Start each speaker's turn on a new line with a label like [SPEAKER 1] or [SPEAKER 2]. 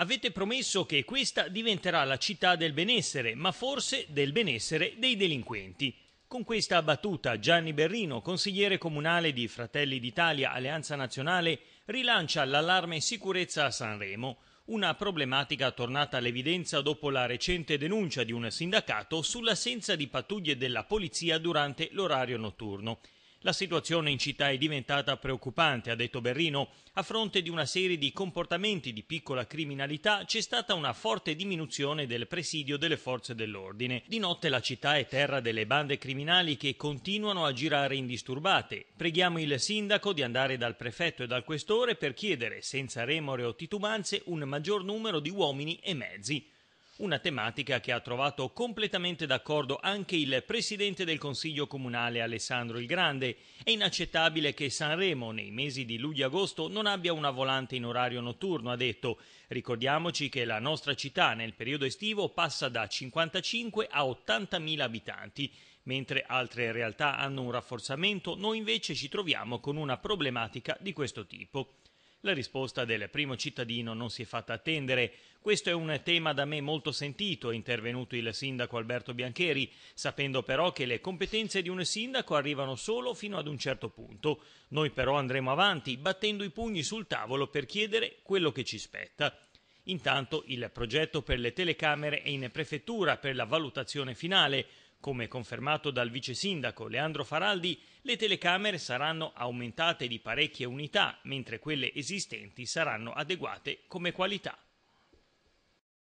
[SPEAKER 1] Avete promesso che questa diventerà la città del benessere, ma forse del benessere dei delinquenti. Con questa battuta Gianni Berrino, consigliere comunale di Fratelli d'Italia Alleanza Nazionale, rilancia l'allarme sicurezza a Sanremo, una problematica tornata all'evidenza dopo la recente denuncia di un sindacato sull'assenza di pattuglie della polizia durante l'orario notturno. La situazione in città è diventata preoccupante, ha detto Berrino. A fronte di una serie di comportamenti di piccola criminalità c'è stata una forte diminuzione del presidio delle forze dell'ordine. Di notte la città è terra delle bande criminali che continuano a girare indisturbate. Preghiamo il sindaco di andare dal prefetto e dal questore per chiedere, senza remore o titubanze, un maggior numero di uomini e mezzi una tematica che ha trovato completamente d'accordo anche il presidente del Consiglio comunale Alessandro il Grande. È inaccettabile che Sanremo nei mesi di luglio e agosto non abbia una volante in orario notturno, ha detto. Ricordiamoci che la nostra città nel periodo estivo passa da 55 a 80.000 abitanti. Mentre altre realtà hanno un rafforzamento, noi invece ci troviamo con una problematica di questo tipo. La risposta del primo cittadino non si è fatta attendere. Questo è un tema da me molto sentito, è intervenuto il sindaco Alberto Biancheri, sapendo però che le competenze di un sindaco arrivano solo fino ad un certo punto. Noi però andremo avanti, battendo i pugni sul tavolo per chiedere quello che ci spetta. Intanto il progetto per le telecamere è in prefettura per la valutazione finale. Come confermato dal vice sindaco Leandro Faraldi, le telecamere saranno aumentate di parecchie unità, mentre quelle esistenti saranno adeguate come qualità.